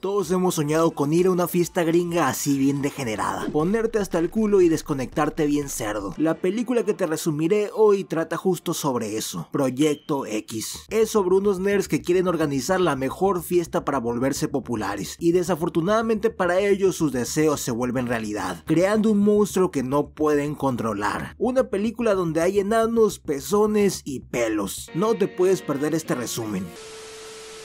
Todos hemos soñado con ir a una fiesta gringa así bien degenerada, ponerte hasta el culo y desconectarte bien cerdo. La película que te resumiré hoy trata justo sobre eso, Proyecto X. Es sobre unos nerds que quieren organizar la mejor fiesta para volverse populares, y desafortunadamente para ellos sus deseos se vuelven realidad, creando un monstruo que no pueden controlar. Una película donde hay enanos, pezones y pelos. No te puedes perder este resumen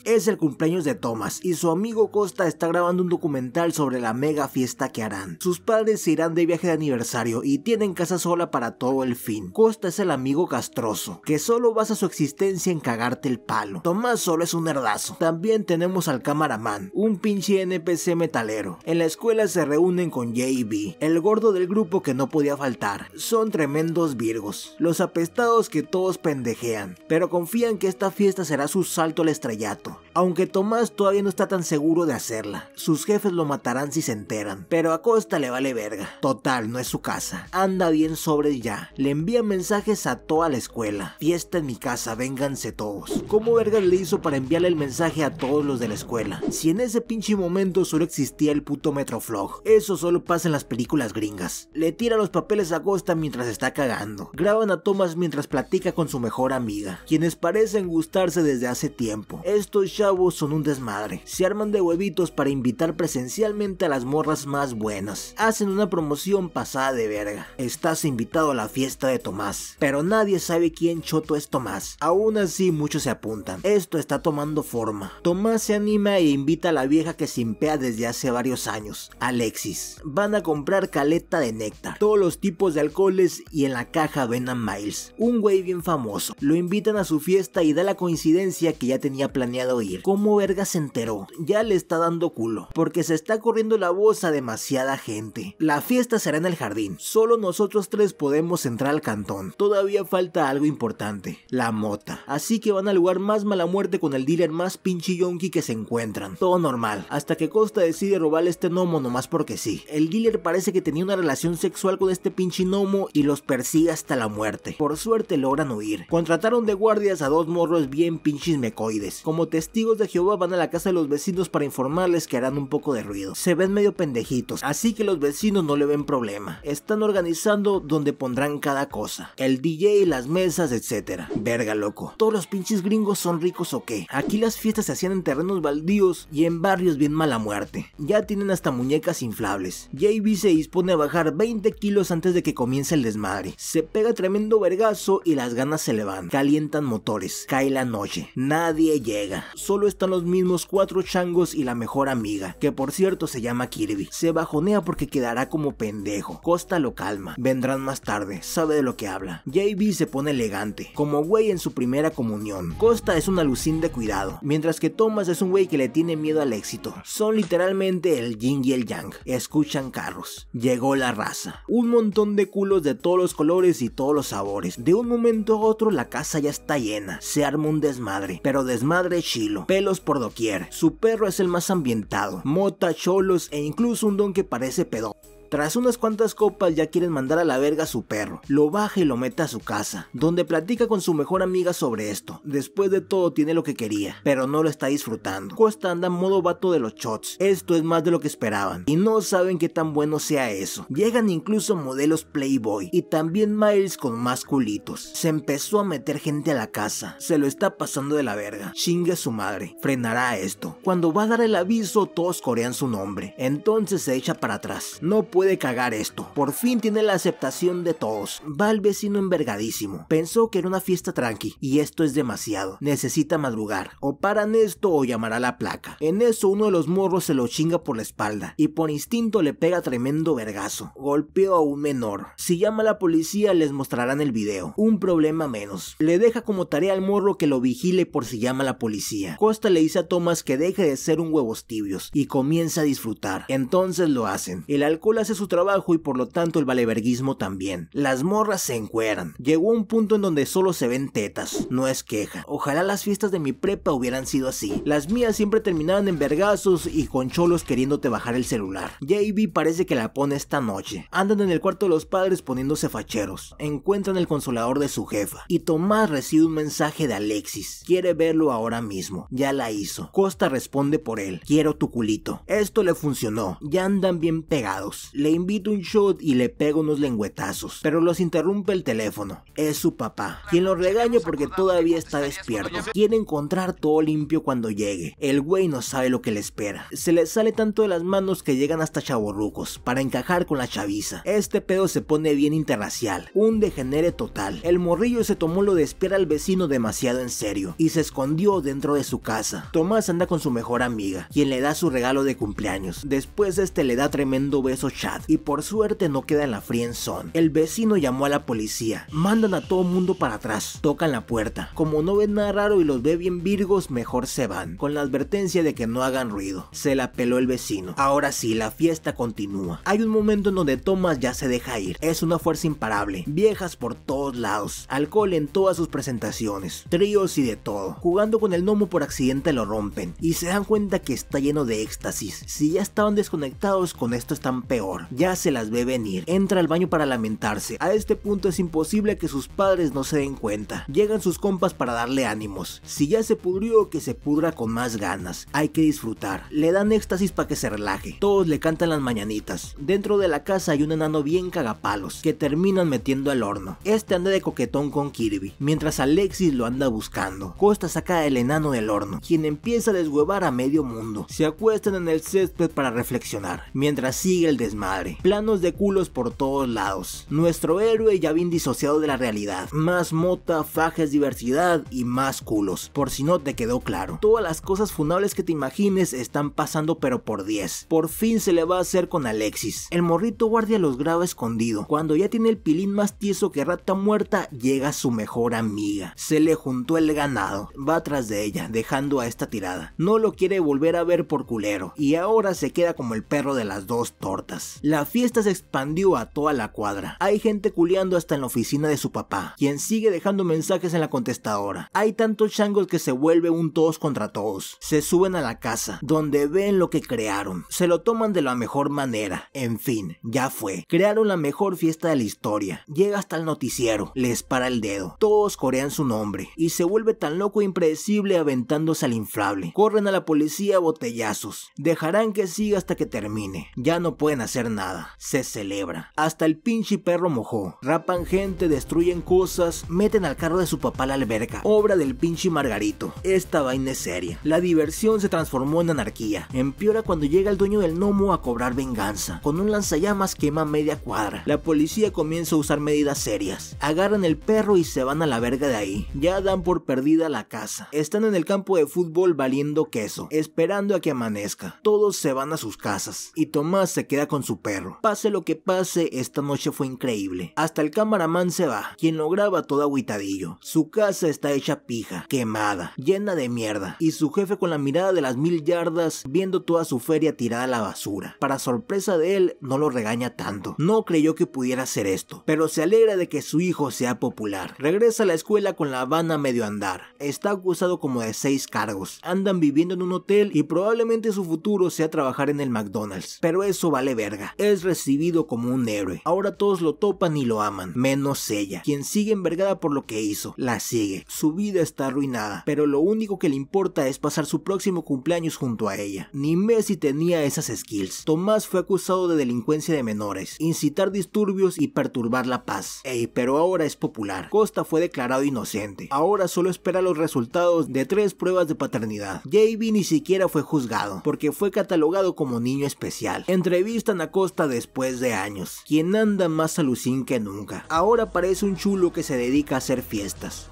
es el cumpleaños de Thomas y su amigo Costa está grabando un documental sobre la mega fiesta que harán. Sus padres se irán de viaje de aniversario y tienen casa sola para todo el fin. Costa es el amigo castroso, que solo basa su existencia en cagarte el palo. Tomás solo es un herdazo. También tenemos al camaraman, un pinche NPC metalero. En la escuela se reúnen con JB, el gordo del grupo que no podía faltar. Son tremendos virgos, los apestados que todos pendejean, pero confían que esta fiesta será su salto al estrellato aunque Tomás todavía no está tan seguro de hacerla. Sus jefes lo matarán si se enteran, pero a Costa le vale verga. Total, no es su casa. Anda bien sobre ya. Le envía mensajes a toda la escuela. Fiesta en mi casa, vénganse todos. ¿Cómo verga le hizo para enviarle el mensaje a todos los de la escuela? Si en ese pinche momento solo existía el puto Metroflog. Eso solo pasa en las películas gringas. Le tira los papeles a Costa mientras está cagando. Graban a Tomás mientras platica con su mejor amiga, quienes parecen gustarse desde hace tiempo. Esto ya son un desmadre. Se arman de huevitos para invitar presencialmente a las morras más buenas. Hacen una promoción pasada de verga. Estás invitado a la fiesta de Tomás. Pero nadie sabe quién choto es Tomás. Aún así muchos se apuntan. Esto está tomando forma. Tomás se anima e invita a la vieja que simpea desde hace varios años, Alexis. Van a comprar caleta de néctar, todos los tipos de alcoholes y en la caja ven a Miles, un güey bien famoso. Lo invitan a su fiesta y da la coincidencia que ya tenía planeado ir. Como cómo verga se enteró. Ya le está dando culo, porque se está corriendo la voz a demasiada gente. La fiesta será en el jardín, solo nosotros tres podemos entrar al cantón. Todavía falta algo importante, la mota. Así que van al lugar más mala muerte con el dealer más pinche yonki que se encuentran. Todo normal, hasta que Costa decide robar este gnomo nomás porque sí. El dealer parece que tenía una relación sexual con este pinche gnomo y los persigue hasta la muerte. Por suerte logran huir. Contrataron de guardias a dos morros bien pinches mecoides, como testigo de Jehová van a la casa de los vecinos para informarles que harán un poco de ruido. Se ven medio pendejitos, así que los vecinos no le ven problema. Están organizando donde pondrán cada cosa. El DJ, las mesas, etc. Verga, loco. ¿Todos los pinches gringos son ricos o qué? Aquí las fiestas se hacían en terrenos baldíos y en barrios bien mala muerte. Ya tienen hasta muñecas inflables. JB se dispone a bajar 20 kilos antes de que comience el desmadre. Se pega tremendo vergazo y las ganas se le van. Calientan motores. Cae la noche. Nadie llega solo están los mismos cuatro changos y la mejor amiga, que por cierto se llama Kirby. Se bajonea porque quedará como pendejo. Costa lo calma, vendrán más tarde, sabe de lo que habla. JB se pone elegante, como güey en su primera comunión. Costa es una alucín de cuidado, mientras que Thomas es un güey que le tiene miedo al éxito. Son literalmente el yin y el yang. Escuchan carros. Llegó la raza. Un montón de culos de todos los colores y todos los sabores. De un momento a otro la casa ya está llena. Se arma un desmadre, pero desmadre chilo pelos por doquier. Su perro es el más ambientado, mota, cholos e incluso un don que parece pedo tras unas cuantas copas ya quieren mandar a la verga a su perro. Lo baja y lo mete a su casa, donde platica con su mejor amiga sobre esto. Después de todo tiene lo que quería, pero no lo está disfrutando. Costa anda modo vato de los shots. Esto es más de lo que esperaban y no saben qué tan bueno sea eso. Llegan incluso modelos Playboy y también Miles con más culitos. Se empezó a meter gente a la casa. Se lo está pasando de la verga. Chingue su madre. Frenará esto. Cuando va a dar el aviso todos corean su nombre. Entonces se echa para atrás. No puede de cagar esto. Por fin tiene la aceptación de todos. Va al vecino envergadísimo. Pensó que era una fiesta tranqui y esto es demasiado. Necesita madrugar. O paran esto o llamará la placa. En eso uno de los morros se lo chinga por la espalda y por instinto le pega tremendo vergazo. Golpeó a un menor. Si llama a la policía les mostrarán el video. Un problema menos. Le deja como tarea al morro que lo vigile por si llama a la policía. Costa le dice a Thomas que deje de ser un huevos tibios y comienza a disfrutar. Entonces lo hacen. El alcohol hace su trabajo y por lo tanto el valeverguismo también. Las morras se encueran. Llegó un punto en donde solo se ven tetas. No es queja. Ojalá las fiestas de mi prepa hubieran sido así. Las mías siempre terminaban en vergazos y con cholos queriéndote bajar el celular. JB parece que la pone esta noche. Andan en el cuarto de los padres poniéndose facheros. Encuentran el consolador de su jefa. Y Tomás recibe un mensaje de Alexis. Quiere verlo ahora mismo. Ya la hizo. Costa responde por él. Quiero tu culito. Esto le funcionó. Ya andan bien pegados le invito un shot y le pego unos lengüetazos, pero los interrumpe el teléfono. Es su papá, quien lo regaña porque todavía está despierto. Quiere encontrar todo limpio cuando llegue. El güey no sabe lo que le espera. Se le sale tanto de las manos que llegan hasta chaborrucos para encajar con la chaviza. Este pedo se pone bien interracial, un degenere total. El morrillo se tomó lo de espera al vecino demasiado en serio y se escondió dentro de su casa. Tomás anda con su mejor amiga, quien le da su regalo de cumpleaños. Después este le da tremendo beso y por suerte no queda en la friendzone El vecino llamó a la policía, mandan a todo mundo para atrás, tocan la puerta. Como no ven nada raro y los ve bien virgos, mejor se van, con la advertencia de que no hagan ruido. Se la peló el vecino. Ahora sí, la fiesta continúa. Hay un momento en donde Thomas ya se deja ir. Es una fuerza imparable, viejas por todos lados, alcohol en todas sus presentaciones, tríos y de todo. Jugando con el gnomo por accidente lo rompen y se dan cuenta que está lleno de éxtasis. Si ya estaban desconectados, con esto están peor. Ya se las ve venir. Entra al baño para lamentarse. A este punto es imposible que sus padres no se den cuenta. Llegan sus compas para darle ánimos. Si ya se pudrió, que se pudra con más ganas. Hay que disfrutar. Le dan éxtasis para que se relaje. Todos le cantan las mañanitas. Dentro de la casa hay un enano bien cagapalos que terminan metiendo al horno. Este anda de coquetón con Kirby, mientras Alexis lo anda buscando. Costa saca el enano del horno, quien empieza a deshuevar a medio mundo. Se acuestan en el césped para reflexionar, mientras sigue el desmayo. Planos de culos por todos lados. Nuestro héroe ya bien disociado de la realidad. Más mota, fajes, diversidad y más culos. Por si no te quedó claro. Todas las cosas funables que te imagines están pasando pero por 10. Por fin se le va a hacer con Alexis. El morrito guardia los graba escondido. Cuando ya tiene el pilín más tieso que rata muerta, llega su mejor amiga. Se le juntó el ganado. Va tras de ella, dejando a esta tirada. No lo quiere volver a ver por culero. Y ahora se queda como el perro de las dos tortas. La fiesta se expandió a toda la cuadra. Hay gente culeando hasta en la oficina de su papá, quien sigue dejando mensajes en la contestadora. Hay tantos changos que se vuelve un todos contra todos. Se suben a la casa, donde ven lo que crearon. Se lo toman de la mejor manera. En fin, ya fue. Crearon la mejor fiesta de la historia. Llega hasta el noticiero, les para el dedo. Todos corean su nombre y se vuelve tan loco e impredecible aventándose al inflable. Corren a la policía a botellazos. Dejarán que siga hasta que termine. Ya no pueden hacer nada. Se celebra. Hasta el pinche perro mojó. Rapan gente, destruyen cosas, meten al carro de su papá la alberca. Obra del pinche Margarito. Esta vaina es seria. La diversión se transformó en anarquía. Empeora cuando llega el dueño del gnomo a cobrar venganza. Con un lanzallamas quema media cuadra. La policía comienza a usar medidas serias. Agarran el perro y se van a la verga de ahí. Ya dan por perdida la casa. Están en el campo de fútbol valiendo queso, esperando a que amanezca. Todos se van a sus casas y Tomás se queda con su perro. Pase lo que pase, esta noche fue increíble. Hasta el camaraman se va, quien lo graba todo aguitadillo. Su casa está hecha pija, quemada, llena de mierda, y su jefe con la mirada de las mil yardas viendo toda su feria tirada a la basura. Para sorpresa de él, no lo regaña tanto. No creyó que pudiera hacer esto, pero se alegra de que su hijo sea popular. Regresa a la escuela con la Habana medio andar. Está acusado como de seis cargos. Andan viviendo en un hotel y probablemente su futuro sea trabajar en el McDonald's. Pero eso vale ver es recibido como un héroe. Ahora todos lo topan y lo aman, menos ella, quien sigue envergada por lo que hizo. La sigue. Su vida está arruinada, pero lo único que le importa es pasar su próximo cumpleaños junto a ella. Ni Messi tenía esas skills. Tomás fue acusado de delincuencia de menores, incitar disturbios y perturbar la paz. Ey, pero ahora es popular. Costa fue declarado inocente. Ahora solo espera los resultados de tres pruebas de paternidad. JB ni siquiera fue juzgado, porque fue catalogado como niño especial. Entrevistan a costa después de años, quien anda más alucín que nunca. Ahora parece un chulo que se dedica a hacer fiestas.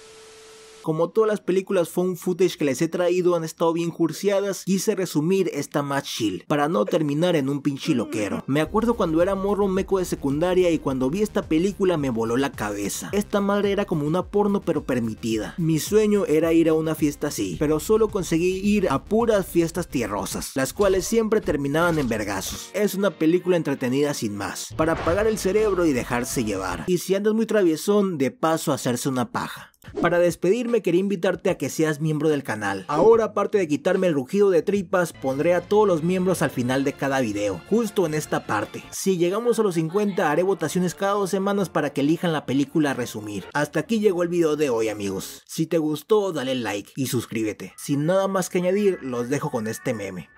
Como todas las películas phone footage que les he traído han estado bien cursiadas, quise resumir esta más chill, para no terminar en un pinche loquero. Me acuerdo cuando era morro meco de secundaria y cuando vi esta película me voló la cabeza. Esta madre era como una porno pero permitida. Mi sueño era ir a una fiesta así, pero solo conseguí ir a puras fiestas tierrosas, las cuales siempre terminaban en vergazos. Es una película entretenida sin más, para apagar el cerebro y dejarse llevar. Y si andas muy traviesón, de paso hacerse una paja. Para despedirme quería invitarte a que seas miembro del canal. Ahora aparte de quitarme el rugido de tripas, pondré a todos los miembros al final de cada video, justo en esta parte. Si llegamos a los 50 haré votaciones cada dos semanas para que elijan la película a resumir. Hasta aquí llegó el video de hoy amigos. Si te gustó dale like y suscríbete. Sin nada más que añadir, los dejo con este meme.